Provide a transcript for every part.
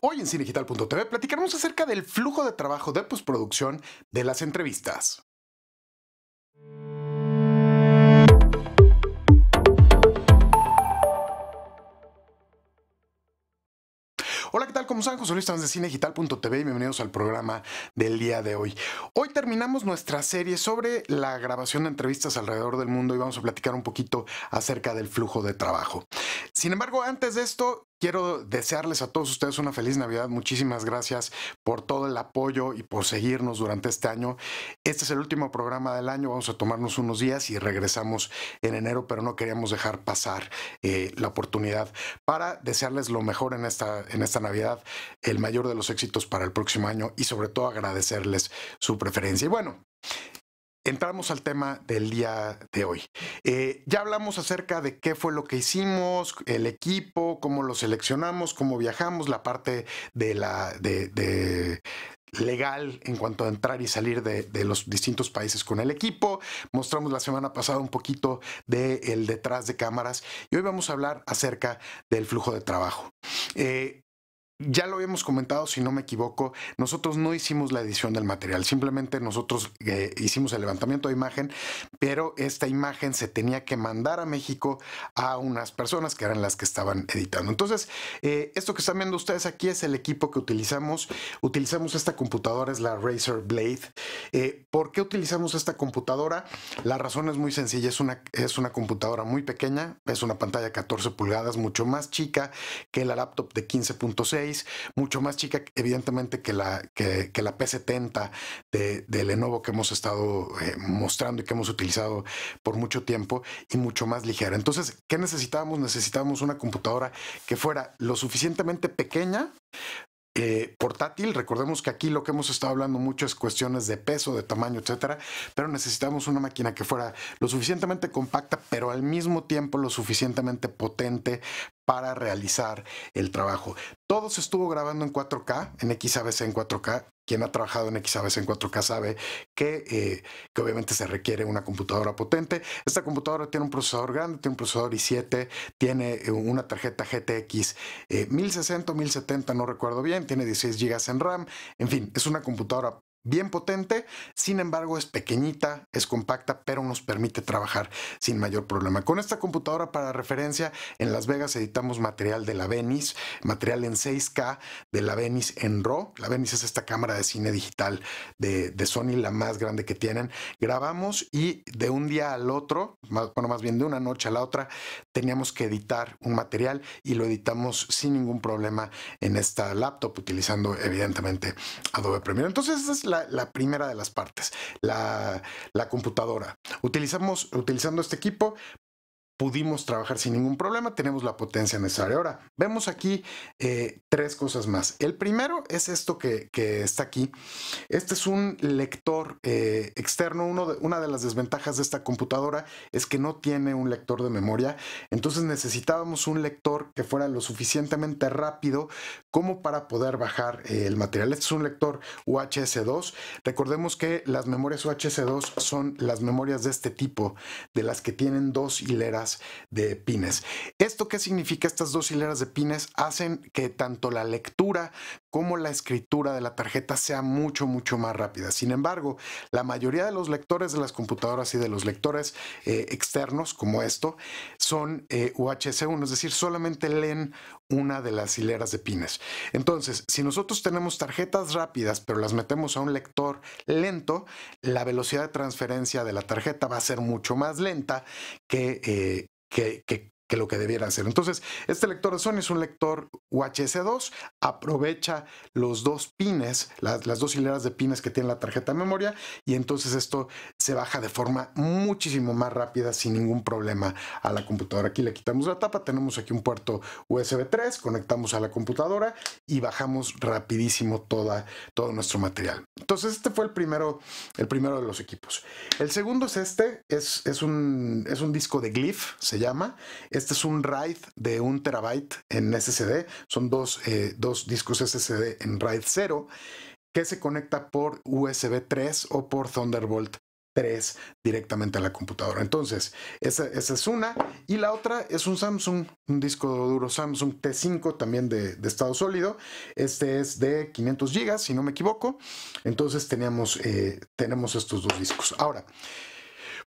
Hoy en Cinegital.tv platicaremos acerca del flujo de trabajo de postproducción de las entrevistas. Hola, ¿qué tal? ¿Cómo están? José Luis Tans de Cinegital.tv y bienvenidos al programa del día de hoy. Hoy terminamos nuestra serie sobre la grabación de entrevistas alrededor del mundo y vamos a platicar un poquito acerca del flujo de trabajo. Sin embargo, antes de esto, Quiero desearles a todos ustedes una feliz Navidad. Muchísimas gracias por todo el apoyo y por seguirnos durante este año. Este es el último programa del año. Vamos a tomarnos unos días y regresamos en enero, pero no queríamos dejar pasar eh, la oportunidad para desearles lo mejor en esta, en esta Navidad, el mayor de los éxitos para el próximo año y sobre todo agradecerles su preferencia. Y bueno, entramos al tema del día de hoy. Eh, ya hablamos acerca de qué fue lo que hicimos, el equipo, cómo lo seleccionamos, cómo viajamos, la parte de la de, legal en cuanto a entrar y salir de, los distintos países con el equipo. Mostramos la semana pasada un poquito del detrás de cámaras y hoy vamos a hablar acerca del flujo de trabajo. Eh, ya lo habíamos comentado, si no me equivoco, nosotros no hicimos la edición del material, simplemente nosotros eh, hicimos el levantamiento de imagen, pero esta imagen se tenía que mandar a México a unas personas que eran las que estaban editando. Entonces, eh, esto que están viendo ustedes aquí es el equipo que utilizamos. Utilizamos esta computadora, es la Razer Blade. Eh, ¿Por qué utilizamos esta computadora? La razón es muy sencilla, es una, es una computadora muy pequeña, es una pantalla 14 pulgadas, mucho más chica que la laptop de 15.6 mucho más chica, evidentemente, que la, que, la P70 de, de, Lenovo que hemos estado eh, mostrando y que hemos utilizado por mucho tiempo y mucho más ligera. Entonces, ¿qué necesitábamos? Necesitábamos una computadora que fuera lo suficientemente pequeña eh, portátil. Recordemos que aquí lo que hemos estado hablando mucho es cuestiones de peso, de tamaño, etcétera, pero necesitamos una máquina que fuera lo suficientemente compacta, pero al mismo tiempo lo suficientemente potente para realizar el trabajo. Todo se estuvo grabando en 4K, en XABC en 4K quien ha trabajado en XABC en 4K sabe eh, que, obviamente se requiere una computadora potente. Esta computadora tiene un procesador grande, tiene un procesador i7, tiene eh, una tarjeta GTX 1060, 1070, no recuerdo bien, tiene 16 GB en RAM. En fin, es una computadora bien potente, sin embargo es pequeñita, es compacta, pero nos permite trabajar sin mayor problema. Con esta computadora para referencia, en Las Vegas editamos material de la Venice, material en 6K de la Venice en RAW. La Venice es esta cámara de cine digital de, Sony, la más grande que tienen. Grabamos y de un día al otro, más, bueno, más bien de una noche a la otra, teníamos que editar un material y lo editamos sin ningún problema en esta laptop, utilizando evidentemente Adobe Premiere. Entonces, es la la, primera de las partes, la, la computadora. Utilizamos, utilizando este equipo, pudimos trabajar sin ningún problema, tenemos la potencia necesaria. Ahora, vemos aquí eh, tres cosas más. El primero es esto que, está aquí. Este es un lector eh, externo. Uno una de las desventajas de esta computadora es que no tiene un lector de memoria. Entonces necesitábamos un lector que fuera lo suficientemente rápido como para poder bajar eh, el material. Este es un lector UHS-2. Recordemos que las memorias UHS-2 son las memorias de este tipo, de las que tienen dos hileras de pines. ¿Esto qué significa? Estas dos hileras de pines hacen que tanto la lectura como la escritura de la tarjeta sea mucho, mucho más rápida. Sin embargo, la mayoría de los lectores de las computadoras y de los lectores eh, externos como esto son uhs eh, UHC1, es decir, solamente leen una de las hileras de pines. Entonces, si nosotros tenemos tarjetas rápidas, pero las metemos a un lector lento, la velocidad de transferencia de la tarjeta va a ser mucho más lenta que, eh, que, que que lo que debiera hacer. Entonces, este lector de Sony es un lector UHS-2, aprovecha los dos pines, las, dos hileras de pines que tiene la tarjeta de memoria y entonces esto se baja de forma muchísimo más rápida sin ningún problema a la computadora. Aquí le quitamos la tapa, tenemos aquí un puerto USB 3, conectamos a la computadora y bajamos rapidísimo toda, todo nuestro material. Entonces, este fue el primero, el primero de los equipos. El segundo es este, es, es, un, es un disco de Glyph, se llama. Este es un RAID de un terabyte en SSD. Son dos, eh, discos SSD en RAID 0 que se conecta por USB 3 o por Thunderbolt 3 directamente a la computadora. Entonces, esa, es una. Y la otra es un Samsung, un disco duro Samsung T5 también de, estado sólido. Este es de 500 GB, si no me equivoco. Entonces teníamos, eh, tenemos estos dos discos. Ahora,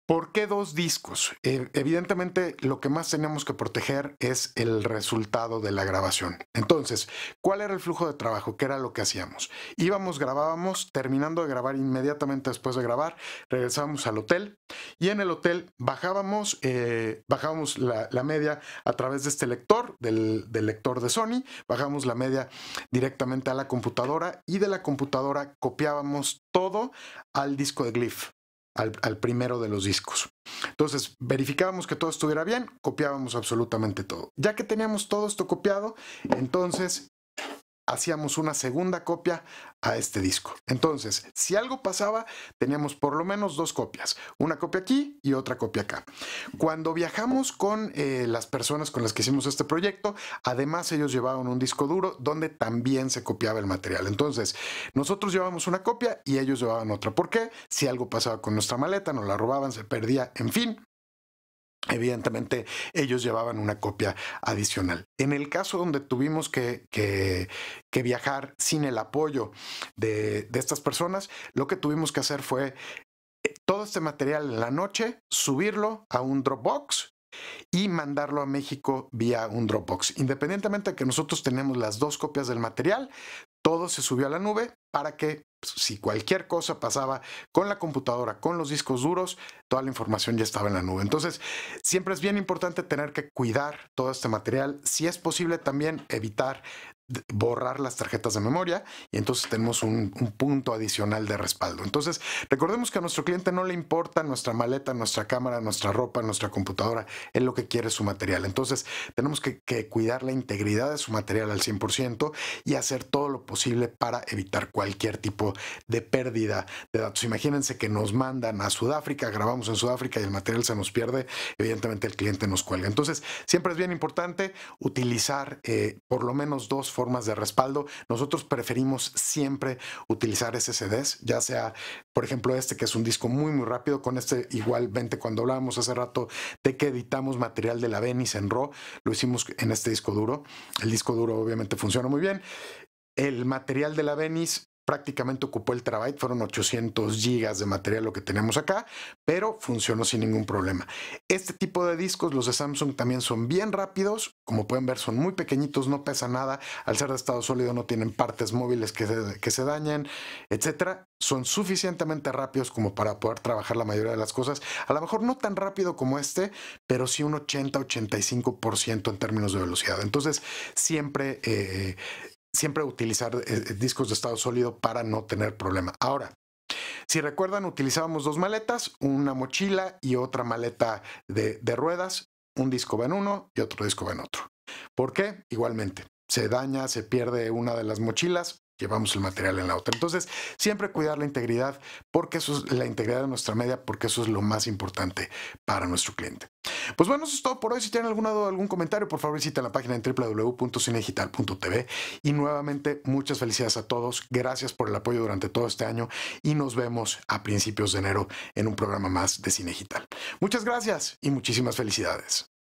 ¿Por qué dos discos? E, evidentemente lo que más tenemos que proteger es el resultado de la grabación. Entonces, ¿cuál era el flujo de trabajo? ¿Qué era lo que hacíamos? Íbamos, grabábamos, terminando de grabar inmediatamente después de grabar, regresábamos al hotel y en el hotel bajábamos, eh, bajábamos la, media a través de este lector, del, del lector de Sony, bajábamos la media directamente a la computadora y de la computadora copiábamos todo al disco de Glyph al, primero de los discos. Entonces, verificábamos que todo estuviera bien, copiábamos absolutamente todo. Ya que teníamos todo esto copiado, entonces hacíamos una segunda copia a este disco. Entonces, si algo pasaba, teníamos por lo menos dos copias, una copia aquí y otra copia acá. Cuando viajamos con eh, las personas con las que hicimos este proyecto, además ellos llevaban un disco duro donde también se copiaba el material. Entonces, nosotros llevábamos una copia y ellos llevaban otra. ¿Por qué? Si algo pasaba con nuestra maleta, nos la robaban, se perdía, en fin, Evidentemente, ellos llevaban una copia adicional. En el caso donde tuvimos que, que, viajar sin el apoyo de, de estas personas, lo que tuvimos que hacer fue eh, todo este material en la noche, subirlo a un Dropbox y mandarlo a México vía un Dropbox. Independientemente de que nosotros tenemos las dos copias del material, todo se subió a la nube para que pues, si cualquier cosa pasaba con la computadora, con los discos duros, toda la información ya estaba en la nube. Entonces, siempre es bien importante tener que cuidar todo este material. Si es posible, también evitar borrar las tarjetas de memoria y entonces tenemos un, punto adicional de respaldo. Entonces, recordemos que a nuestro cliente no le importa nuestra maleta, nuestra cámara, nuestra ropa, nuestra computadora, es lo que quiere su material. Entonces, tenemos que, cuidar la integridad de su material al 100% y hacer todo lo posible para evitar cualquier tipo de pérdida de datos. Imagínense que nos mandan a Sudáfrica, grabamos en Sudáfrica y el material se nos pierde, evidentemente el cliente nos cuelga. Entonces, siempre es bien importante utilizar eh, por lo menos dos formas de respaldo. Nosotros preferimos siempre utilizar SSDs, ya sea, por ejemplo, este que es un disco muy, muy rápido. Con este, igualmente, cuando hablábamos hace rato de que editamos material de la Venice en RAW, lo hicimos en este disco duro. El disco duro, obviamente, funciona muy bien. El material de la Venice prácticamente ocupó el terabyte, fueron 800 gigas de material lo que tenemos acá, pero funcionó sin ningún problema. Este tipo de discos, los de Samsung también son bien rápidos, como pueden ver son muy pequeñitos, no pesan nada, al ser de estado sólido no tienen partes móviles que se, que se dañen, etc. Son suficientemente rápidos como para poder trabajar la mayoría de las cosas, a lo mejor no tan rápido como este, pero sí un 80-85% en términos de velocidad. Entonces siempre... Eh, siempre utilizar eh, eh, discos de estado sólido para no tener problema. Ahora, si recuerdan, utilizábamos dos maletas, una mochila y otra maleta de, de ruedas. Un disco va en uno y otro disco va en otro. ¿Por qué? Igualmente, se daña, se pierde una de las mochilas, llevamos el material en la otra. Entonces, siempre cuidar la integridad, porque eso es la integridad de nuestra media, porque eso es lo más importante para nuestro cliente. Pues bueno, eso es todo por hoy. Si tienen alguna duda, algún comentario, por favor visiten la página en www.cinegital.tv. Y nuevamente, muchas felicidades a todos. Gracias por el apoyo durante todo este año y nos vemos a principios de enero en un programa más de Cinegital. Muchas gracias y muchísimas felicidades.